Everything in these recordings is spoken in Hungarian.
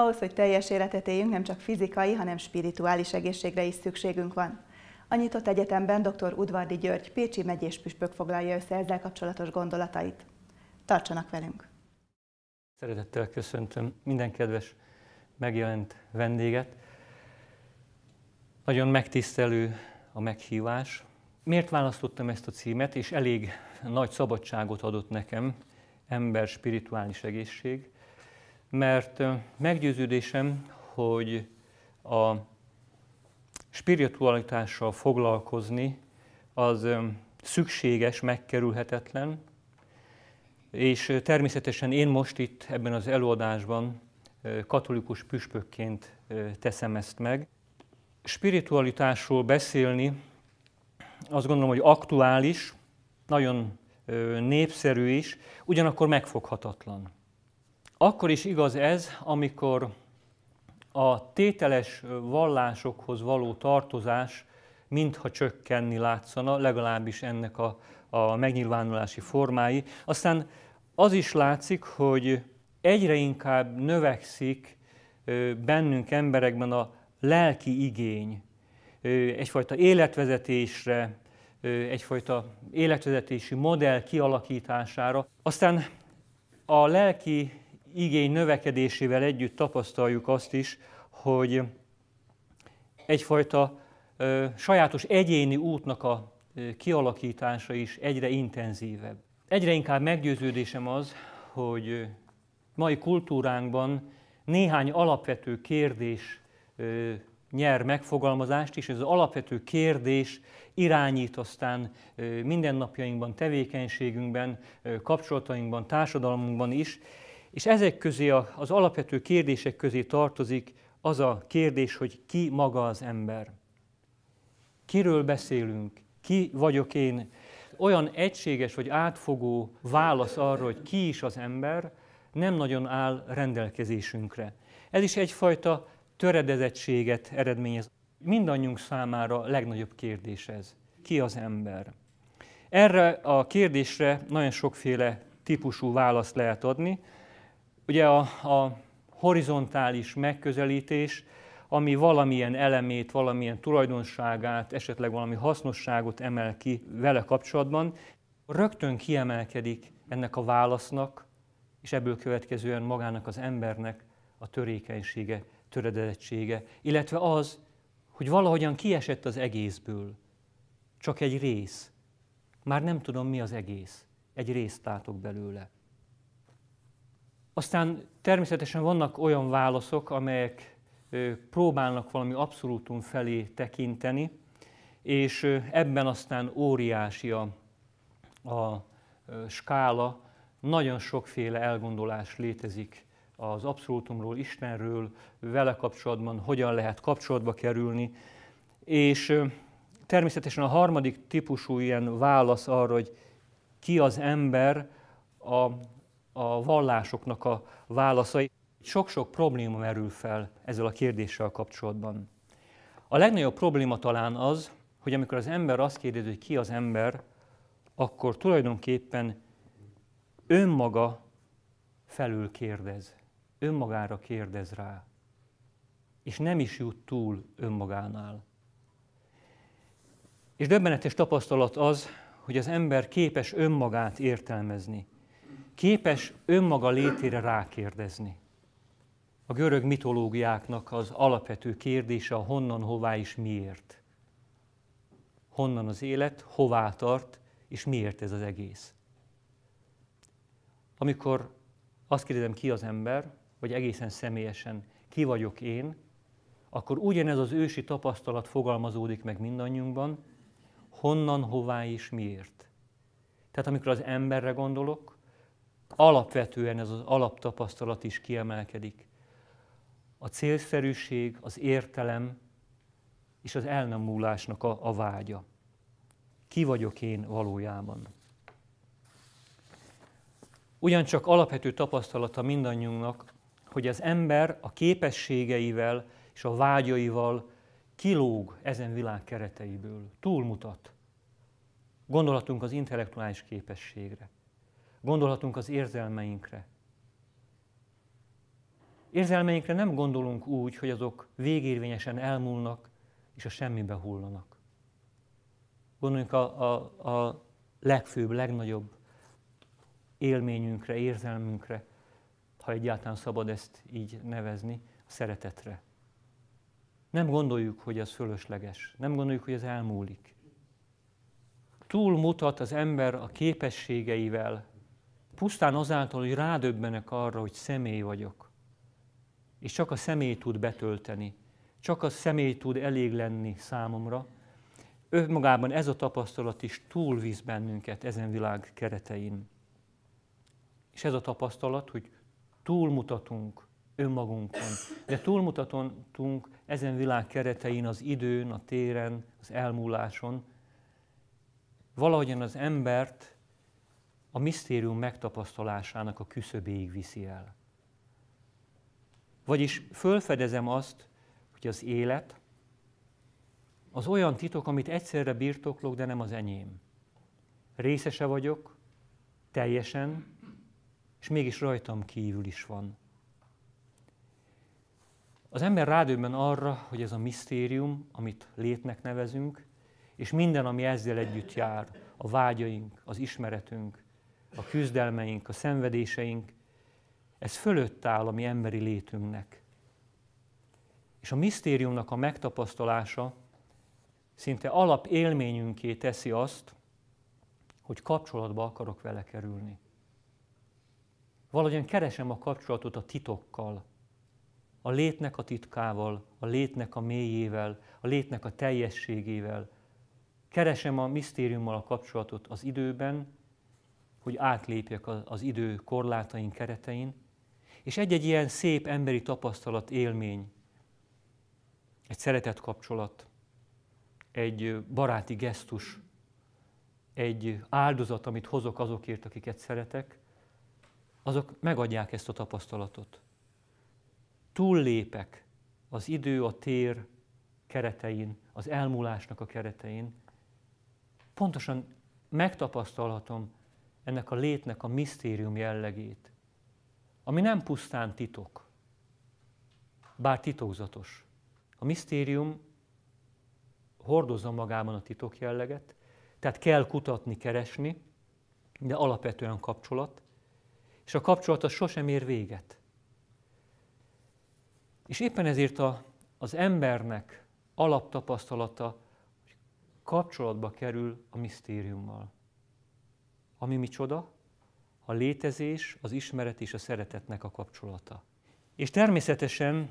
Ahhoz, hogy teljes életet éljünk, nem csak fizikai, hanem spirituális egészségre is szükségünk van. A Nyitott Egyetemben dr. Udvardi György, Pécsi megyés püspök foglalja össze ezzel kapcsolatos gondolatait. Tartsanak velünk! Szeretettel köszöntöm minden kedves megjelent vendéget. Nagyon megtisztelő a meghívás. Miért választottam ezt a címet, és elég nagy szabadságot adott nekem ember spirituális egészség, mert meggyőződésem, hogy a spiritualitással foglalkozni az szükséges, megkerülhetetlen, és természetesen én most itt ebben az előadásban katolikus püspökként teszem ezt meg. Spiritualitásról beszélni azt gondolom, hogy aktuális, nagyon népszerű is, ugyanakkor megfoghatatlan. Akkor is igaz ez, amikor a tételes vallásokhoz való tartozás mintha csökkenni látszana, legalábbis ennek a, a megnyilvánulási formái. Aztán az is látszik, hogy egyre inkább növekszik bennünk emberekben a lelki igény, egyfajta életvezetésre, egyfajta életvezetési modell kialakítására. Aztán a lelki igény növekedésével együtt tapasztaljuk azt is, hogy egyfajta ö, sajátos egyéni útnak a ö, kialakítása is egyre intenzívebb. Egyre inkább meggyőződésem az, hogy ö, mai kultúránkban néhány alapvető kérdés ö, nyer megfogalmazást, és ez az alapvető kérdés irányít aztán mindennapjainkban, tevékenységünkben, kapcsolatainkban, társadalmunkban is, és ezek közé az alapvető kérdések közé tartozik az a kérdés, hogy ki maga az ember. Kiről beszélünk? Ki vagyok én? Olyan egységes vagy átfogó válasz arra, hogy ki is az ember, nem nagyon áll rendelkezésünkre. Ez is egyfajta töredezettséget eredményez. Mindannyiunk számára a legnagyobb kérdés ez. Ki az ember? Erre a kérdésre nagyon sokféle típusú választ lehet adni. Ugye a, a horizontális megközelítés, ami valamilyen elemét, valamilyen tulajdonságát, esetleg valami hasznosságot emel ki vele kapcsolatban, rögtön kiemelkedik ennek a válasznak, és ebből következően magának az embernek a törékenysége, töredezettsége, illetve az, hogy valahogyan kiesett az egészből, csak egy rész. Már nem tudom, mi az egész. Egy részt látok belőle. Aztán természetesen vannak olyan válaszok, amelyek próbálnak valami abszolútum felé tekinteni, és ebben aztán óriási a, a skála, nagyon sokféle elgondolás létezik az abszolútumról, Istenről, vele kapcsolatban, hogyan lehet kapcsolatba kerülni. És természetesen a harmadik típusú ilyen válasz arra, hogy ki az ember a a vallásoknak a válaszai. Sok-sok probléma merül fel ezzel a kérdéssel kapcsolatban. A legnagyobb probléma talán az, hogy amikor az ember azt kérdezi, hogy ki az ember, akkor tulajdonképpen önmaga felül kérdez, önmagára kérdez rá, és nem is jut túl önmagánál. És döbbenetes tapasztalat az, hogy az ember képes önmagát értelmezni képes önmaga létére rákérdezni. A görög mitológiáknak az alapvető kérdése a honnan, hová és miért. Honnan az élet, hová tart, és miért ez az egész. Amikor azt kérdezem ki az ember, vagy egészen személyesen, ki vagyok én, akkor ugyanez az ősi tapasztalat fogalmazódik meg mindannyiunkban, honnan, hová és miért. Tehát amikor az emberre gondolok, alapvetően ez az alaptapasztalat is kiemelkedik. A célszerűség, az értelem és az el nem múlásnak a, a vágya. Ki vagyok én valójában? Ugyancsak alapvető tapasztalata mindannyiunknak, hogy az ember a képességeivel és a vágyaival kilóg ezen világ kereteiből, túlmutat. Gondolatunk az intellektuális képességre. Gondolhatunk az érzelmeinkre. Érzelmeinkre nem gondolunk úgy, hogy azok végérvényesen elmúlnak és a semmibe hullanak. Gondoljunk a, a, a legfőbb, legnagyobb élményünkre, érzelmünkre, ha egyáltalán szabad ezt így nevezni, a szeretetre. Nem gondoljuk, hogy az fölösleges, nem gondoljuk, hogy ez elmúlik. Túlmutat az ember a képességeivel, pusztán azáltal, hogy rádöbbenek arra, hogy személy vagyok. És csak a személy tud betölteni, csak a személy tud elég lenni számomra. Önmagában ez a tapasztalat is túlvíz bennünket ezen világ keretein. És ez a tapasztalat, hogy túlmutatunk önmagunkon, de túlmutatunk ezen világ keretein, az időn, a téren, az elmúláson. Valahogyan az embert a misztérium megtapasztalásának a küszöbéig viszi el. Vagyis fölfedezem azt, hogy az élet az olyan titok, amit egyszerre birtoklok, de nem az enyém. Részese vagyok, teljesen, és mégis rajtam kívül is van. Az ember rádöbben arra, hogy ez a misztérium, amit létnek nevezünk, és minden, ami ezzel együtt jár, a vágyaink, az ismeretünk, a küzdelmeink, a szenvedéseink, ez fölött áll a mi emberi létünknek. És a misztériumnak a megtapasztalása szinte alap élményünké teszi azt, hogy kapcsolatba akarok vele kerülni. Valahogyan keresem a kapcsolatot a titokkal, a létnek a titkával, a létnek a mélyével, a létnek a teljességével. Keresem a misztériummal a kapcsolatot az időben, hogy átlépjek az idő korlátain, keretein, és egy-egy ilyen szép emberi tapasztalat, élmény, egy szeretett kapcsolat, egy baráti gesztus, egy áldozat, amit hozok azokért, akiket szeretek, azok megadják ezt a tapasztalatot. Túllépek az idő, a tér keretein, az elmúlásnak a keretein. Pontosan megtapasztalhatom ennek a létnek a misztérium jellegét, ami nem pusztán titok, bár titokzatos. A misztérium hordozza magában a titok jelleget, tehát kell kutatni, keresni, de alapvetően kapcsolat, és a kapcsolat az sosem ér véget. És éppen ezért a, az embernek alaptapasztalata, hogy kapcsolatba kerül a misztériummal. Ami micsoda? A létezés, az ismeret és a szeretetnek a kapcsolata. És természetesen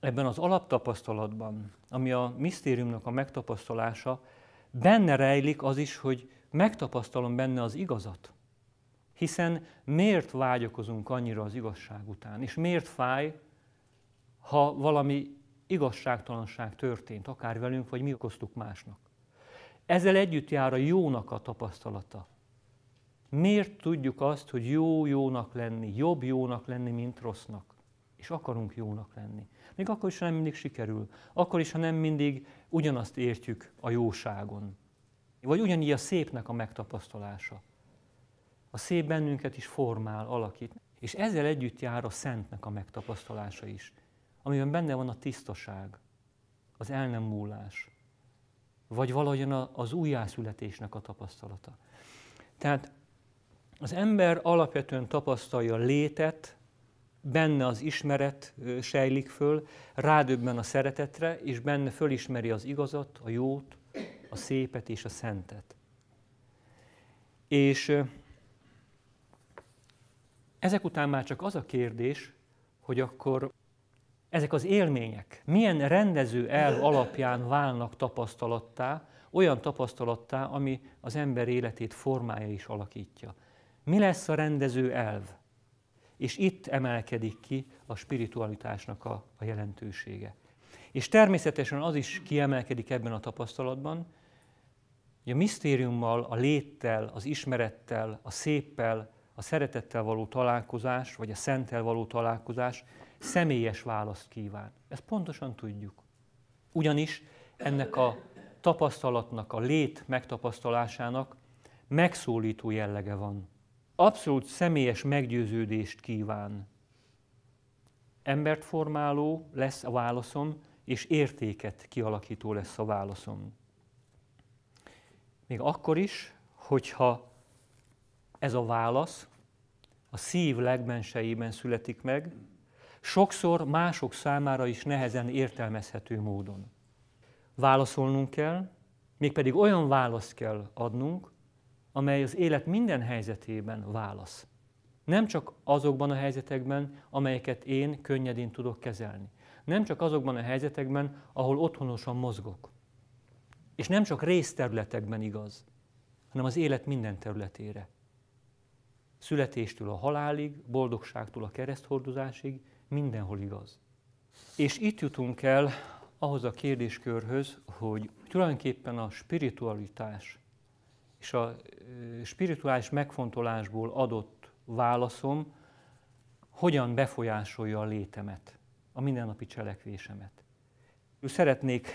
ebben az alaptapasztalatban, ami a misztériumnak a megtapasztalása, benne rejlik az is, hogy megtapasztalom benne az igazat. Hiszen miért vágyakozunk annyira az igazság után, és miért fáj, ha valami igazságtalanság történt, akár velünk, vagy mi okoztuk másnak. Ezzel együtt jár a jónak a tapasztalata, Miért tudjuk azt, hogy jó jónak lenni, jobb jónak lenni, mint rossznak? És akarunk jónak lenni. Még akkor is, ha nem mindig sikerül. Akkor is, ha nem mindig ugyanazt értjük a jóságon. Vagy ugyanígy a szépnek a megtapasztalása. A szép bennünket is formál, alakít. És ezzel együtt jár a szentnek a megtapasztalása is, amiben benne van a tisztaság, az el nem múlás, vagy valahogyan az újjászületésnek a tapasztalata. Tehát az ember alapvetően tapasztalja létet, benne az ismeret sejlik föl, rádöbben a szeretetre, és benne fölismeri az igazat, a jót, a szépet és a szentet. És ezek után már csak az a kérdés, hogy akkor ezek az élmények milyen rendező elv alapján válnak tapasztalattá, olyan tapasztalattá, ami az ember életét formája is alakítja mi lesz a rendező elv. És itt emelkedik ki a spiritualitásnak a, a jelentősége. És természetesen az is kiemelkedik ebben a tapasztalatban, hogy a misztériummal, a léttel, az ismerettel, a széppel, a szeretettel való találkozás, vagy a szenttel való találkozás személyes választ kíván. Ezt pontosan tudjuk. Ugyanis ennek a tapasztalatnak, a lét megtapasztalásának megszólító jellege van abszolút személyes meggyőződést kíván. Embert formáló lesz a válaszom, és értéket kialakító lesz a válaszom. Még akkor is, hogyha ez a válasz a szív legbenseiben születik meg, sokszor mások számára is nehezen értelmezhető módon. Válaszolnunk kell, mégpedig olyan választ kell adnunk, amely az élet minden helyzetében válasz. Nem csak azokban a helyzetekben, amelyeket én könnyedén tudok kezelni. Nem csak azokban a helyzetekben, ahol otthonosan mozgok. És nem csak részterületekben igaz, hanem az élet minden területére. Születéstől a halálig, boldogságtól a kereszthordozásig, mindenhol igaz. És itt jutunk el ahhoz a kérdéskörhöz, hogy tulajdonképpen a spiritualitás és a spirituális megfontolásból adott válaszom hogyan befolyásolja a létemet, a mindennapi cselekvésemet. Szeretnék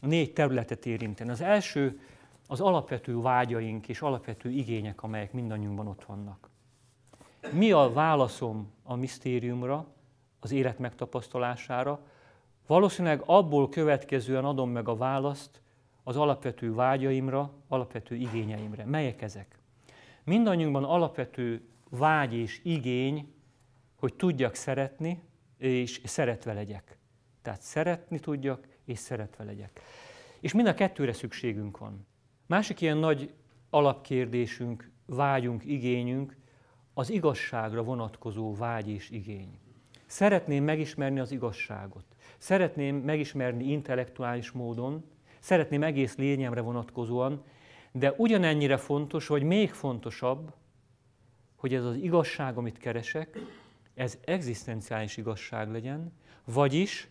négy területet érinteni. Az első az alapvető vágyaink és alapvető igények, amelyek mindannyiunkban ott vannak. Mi a válaszom a misztériumra, az élet megtapasztalására? Valószínűleg abból következően adom meg a választ, az alapvető vágyaimra, alapvető igényeimre. Melyek ezek? Mindannyiunkban alapvető vágy és igény, hogy tudjak szeretni, és szeretve legyek. Tehát szeretni tudjak, és szeretve legyek. És mind a kettőre szükségünk van. Másik ilyen nagy alapkérdésünk, vágyunk, igényünk az igazságra vonatkozó vágy és igény. Szeretném megismerni az igazságot. Szeretném megismerni intellektuális módon, Szeretném egész lényemre vonatkozóan, de ugyanennyire fontos, vagy még fontosabb, hogy ez az igazság, amit keresek, ez egzisztenciális igazság legyen, vagyis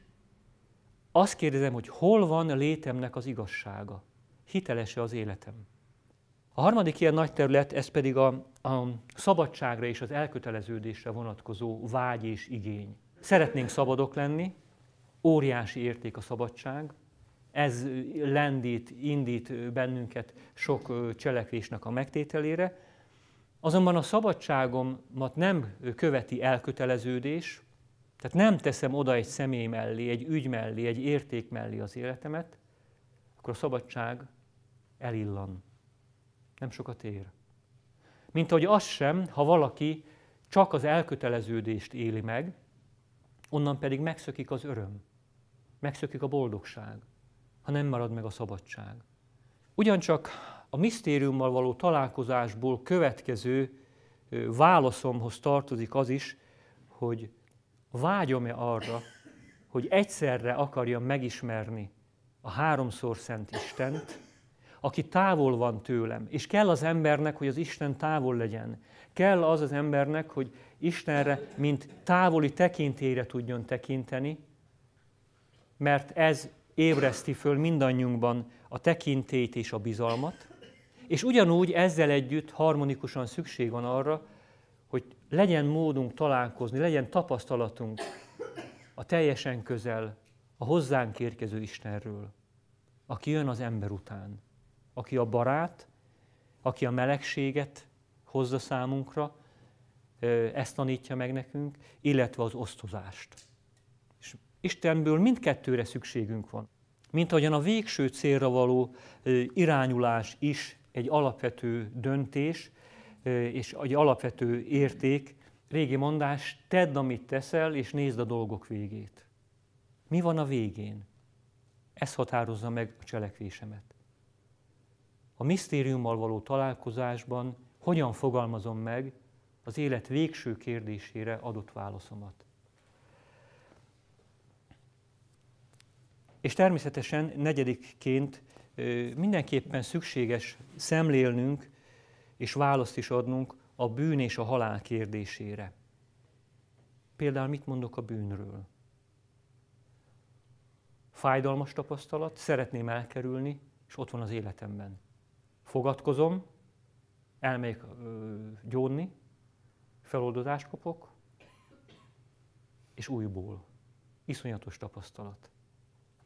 azt kérdezem, hogy hol van a létemnek az igazsága? Hitelese az életem? A harmadik ilyen nagy terület, ez pedig a, a szabadságra és az elköteleződésre vonatkozó vágy és igény. Szeretnénk szabadok lenni, óriási érték a szabadság, ez lendít, indít bennünket sok cselekvésnek a megtételére. Azonban a szabadságomat nem követi elköteleződés, tehát nem teszem oda egy személy mellé, egy ügy mellé, egy érték mellé az életemet, akkor a szabadság elillan. Nem sokat ér. Mint ahogy az sem, ha valaki csak az elköteleződést éli meg, onnan pedig megszökik az öröm, megszökik a boldogság ha nem marad meg a szabadság. Ugyancsak a misztériummal való találkozásból következő válaszomhoz tartozik az is, hogy vágyom-e arra, hogy egyszerre akarjam megismerni a háromszor szent Istent, aki távol van tőlem. És kell az embernek, hogy az Isten távol legyen. Kell az az embernek, hogy Istenre, mint távoli tekintére tudjon tekinteni, mert ez ébreszti föl mindannyiunkban a tekintét és a bizalmat, és ugyanúgy ezzel együtt harmonikusan szükség van arra, hogy legyen módunk találkozni, legyen tapasztalatunk a teljesen közel, a hozzánk érkező Istenről, aki jön az ember után, aki a barát, aki a melegséget hozza számunkra, ezt tanítja meg nekünk, illetve az osztozást. Istenből mindkettőre szükségünk van. Mint ahogyan a végső célra való irányulás is egy alapvető döntés, és egy alapvető érték, régi mondás, tedd, amit teszel, és nézd a dolgok végét. Mi van a végén? Ez határozza meg a cselekvésemet. A misztériummal való találkozásban hogyan fogalmazom meg az élet végső kérdésére adott válaszomat? És természetesen negyedikként mindenképpen szükséges szemlélnünk és választ is adnunk a bűn és a halál kérdésére. Például mit mondok a bűnről? Fájdalmas tapasztalat, szeretném elkerülni, és ott van az életemben. Fogatkozom, elmegyek gyónni, feloldozást kapok, és újból. Iszonyatos tapasztalat.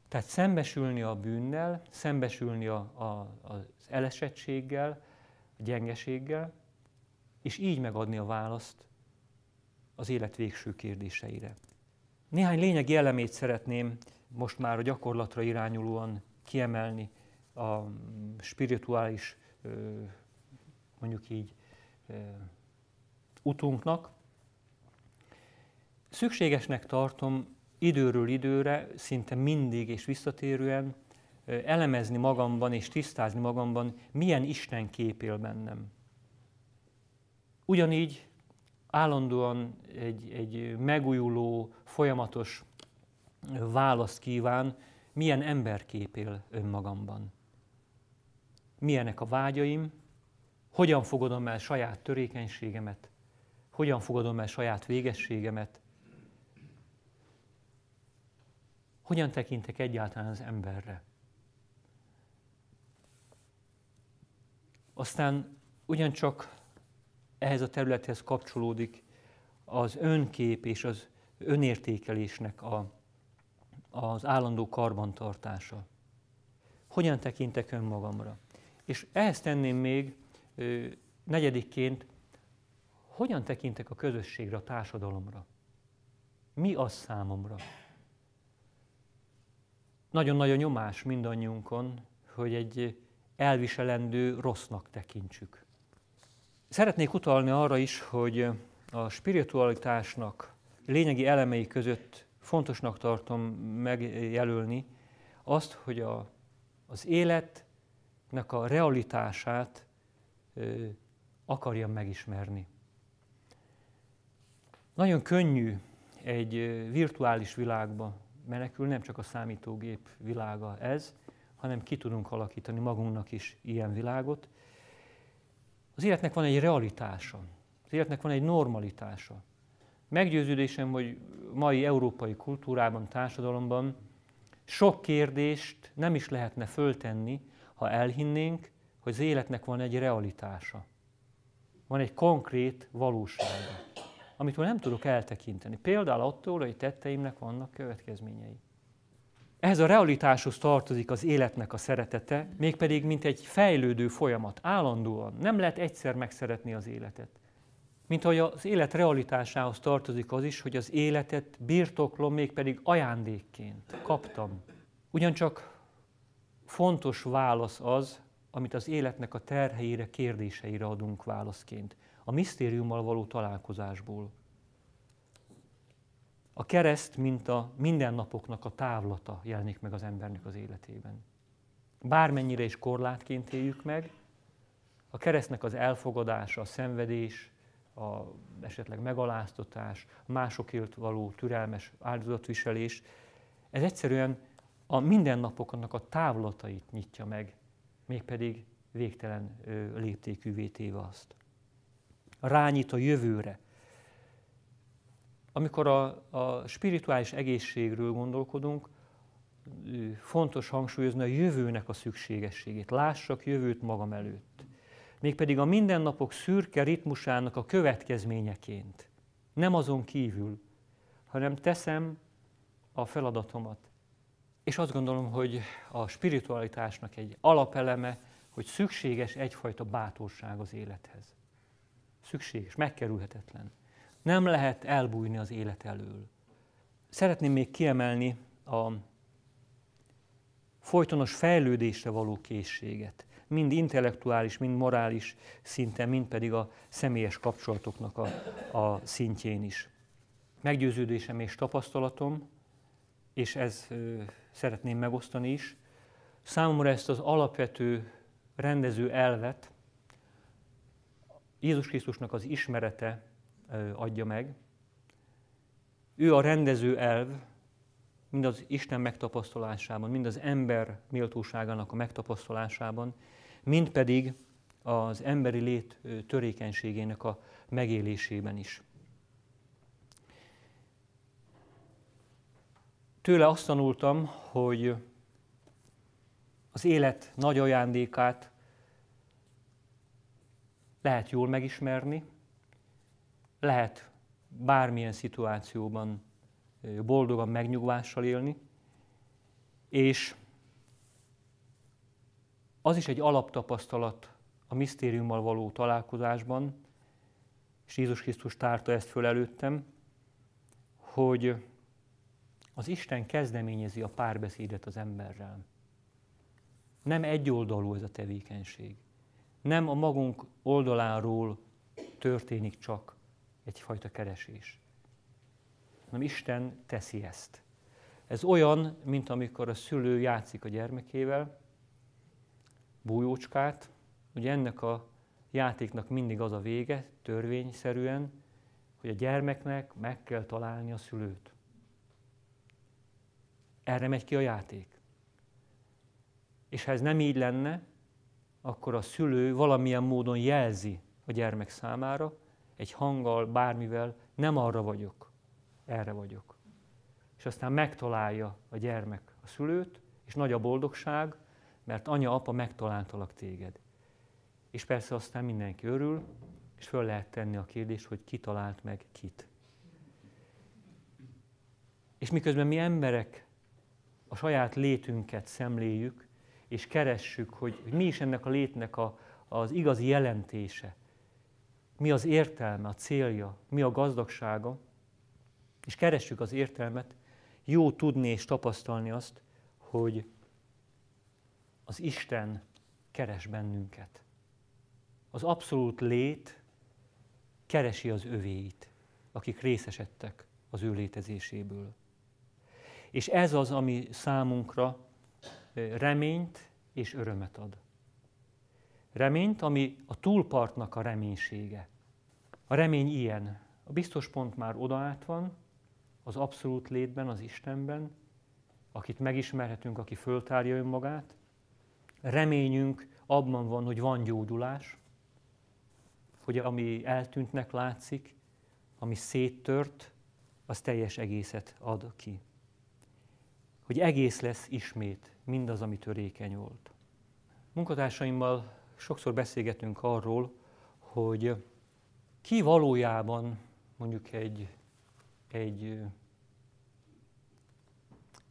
Tehát szembesülni a bűnnel, szembesülni a, a, az elesettséggel, a gyengeséggel, és így megadni a választ az élet végső kérdéseire. Néhány lényegi jellemét szeretném most már a gyakorlatra irányulóan kiemelni a spirituális, mondjuk így, utunknak. Szükségesnek tartom időről időre, szinte mindig és visszatérően elemezni magamban és tisztázni magamban, milyen Isten képél bennem. Ugyanígy állandóan egy, egy megújuló, folyamatos választ kíván, milyen képél önmagamban. Milyenek a vágyaim, hogyan fogadom el saját törékenységemet, hogyan fogadom el saját végességemet, Hogyan tekintek egyáltalán az emberre? Aztán ugyancsak ehhez a területhez kapcsolódik az önkép és az önértékelésnek a, az állandó karbantartása. Hogyan tekintek önmagamra? És ehhez tenném még ö, negyedikként, hogyan tekintek a közösségre, a társadalomra? Mi az számomra? nagyon-nagyon nyomás mindannyiunkon, hogy egy elviselendő rossznak tekintsük. Szeretnék utalni arra is, hogy a spiritualitásnak lényegi elemei között fontosnak tartom megjelölni azt, hogy a, az életnek a realitását ö, akarja megismerni. Nagyon könnyű egy virtuális világba menekül, nem csak a számítógép világa ez, hanem ki tudunk alakítani magunknak is ilyen világot. Az életnek van egy realitása, az életnek van egy normalitása. Meggyőződésem, hogy mai európai kultúrában, társadalomban sok kérdést nem is lehetne föltenni, ha elhinnénk, hogy az életnek van egy realitása, van egy konkrét valósága amitől nem tudok eltekinteni. Például attól, hogy tetteimnek vannak következményei. Ehhez a realitáshoz tartozik az életnek a szeretete, mégpedig mint egy fejlődő folyamat, állandóan. Nem lehet egyszer megszeretni az életet. Mint ahogy az élet realitásához tartozik az is, hogy az életet birtoklom, mégpedig ajándékként kaptam. Ugyancsak fontos válasz az, amit az életnek a terheire, kérdéseire adunk válaszként a misztériummal való találkozásból. A kereszt, mint a mindennapoknak a távlata jelenik meg az embernek az életében. Bármennyire is korlátként éljük meg, a keresztnek az elfogadása, a szenvedés, a esetleg megaláztatás, másokért való türelmes áldozatviselés, ez egyszerűen a mindennapoknak a távlatait nyitja meg, mégpedig végtelen léptékűvé téve azt rányít a jövőre. Amikor a, a spirituális egészségről gondolkodunk, fontos hangsúlyozni a jövőnek a szükségességét. Lássak jövőt magam előtt. Mégpedig a mindennapok szürke ritmusának a következményeként. Nem azon kívül, hanem teszem a feladatomat. És azt gondolom, hogy a spiritualitásnak egy alapeleme, hogy szükséges egyfajta bátorság az élethez szükséges, megkerülhetetlen. Nem lehet elbújni az élet elől. Szeretném még kiemelni a folytonos fejlődésre való készséget, mind intellektuális, mind morális szinten, mind pedig a személyes kapcsolatoknak a, a szintjén is. Meggyőződésem és tapasztalatom, és ez ö, szeretném megosztani is, számomra ezt az alapvető rendező elvet, Jézus Krisztusnak az ismerete adja meg. Ő a rendező elv, mind az Isten megtapasztalásában, mind az ember méltóságának a megtapasztalásában, mind pedig az emberi lét törékenységének a megélésében is. Tőle azt tanultam, hogy az élet nagy ajándékát lehet jól megismerni, lehet bármilyen szituációban boldogan megnyugvással élni, és az is egy alaptapasztalat a misztériummal való találkozásban, és Jézus Krisztus tárta ezt föl előttem, hogy az Isten kezdeményezi a párbeszédet az emberrel. Nem egyoldalú ez a tevékenység nem a magunk oldaláról történik csak egyfajta keresés, hanem Isten teszi ezt. Ez olyan, mint amikor a szülő játszik a gyermekével, bújócskát, ugye ennek a játéknak mindig az a vége, törvényszerűen, hogy a gyermeknek meg kell találni a szülőt. Erre megy ki a játék. És ha ez nem így lenne, akkor a szülő valamilyen módon jelzi a gyermek számára, egy hanggal, bármivel, nem arra vagyok, erre vagyok. És aztán megtalálja a gyermek a szülőt, és nagy a boldogság, mert anya, apa, megtaláltalak téged. És persze aztán mindenki örül, és föl lehet tenni a kérdést, hogy ki talált meg kit. És miközben mi emberek a saját létünket szemléljük, és keressük, hogy mi is ennek a létnek a, az igazi jelentése, mi az értelme, a célja, mi a gazdagsága, és keressük az értelmet, jó tudni és tapasztalni azt, hogy az Isten keres bennünket. Az abszolút lét keresi az övéit, akik részesedtek az ő létezéséből. És ez az, ami számunkra reményt és örömet ad. Reményt, ami a túlpartnak a reménysége. A remény ilyen. A biztos pont már oda át van, az abszolút létben, az Istenben, akit megismerhetünk, aki föltárja önmagát. Reményünk abban van, hogy van gyógyulás, hogy ami eltűntnek látszik, ami széttört, az teljes egészet ad ki hogy egész lesz ismét mindaz, ami törékeny volt. Munkatársaimmal sokszor beszélgetünk arról, hogy ki valójában mondjuk egy, egy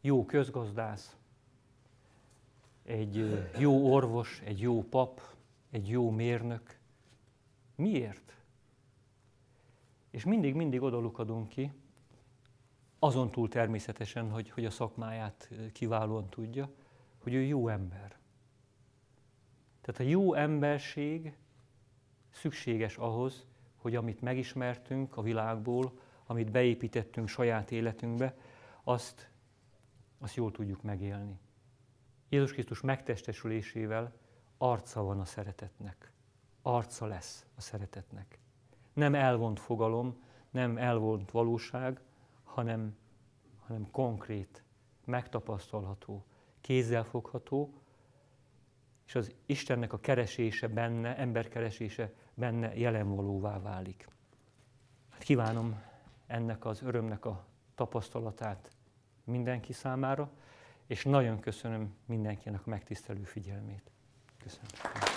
jó közgazdász, egy jó orvos, egy jó pap, egy jó mérnök. Miért? És mindig-mindig odalukadunk ki, azon túl természetesen, hogy, hogy a szakmáját kiválóan tudja, hogy ő jó ember. Tehát a jó emberség szükséges ahhoz, hogy amit megismertünk a világból, amit beépítettünk saját életünkbe, azt, azt jól tudjuk megélni. Jézus Krisztus megtestesülésével arca van a szeretetnek. Arca lesz a szeretetnek. Nem elvont fogalom, nem elvont valóság, hanem, hanem konkrét, megtapasztalható, kézzelfogható, és az Istennek a keresése benne, emberkeresése benne jelenvalóvá válik. Hát kívánom ennek az örömnek a tapasztalatát mindenki számára, és nagyon köszönöm mindenkinek a megtisztelő figyelmét. Köszönöm.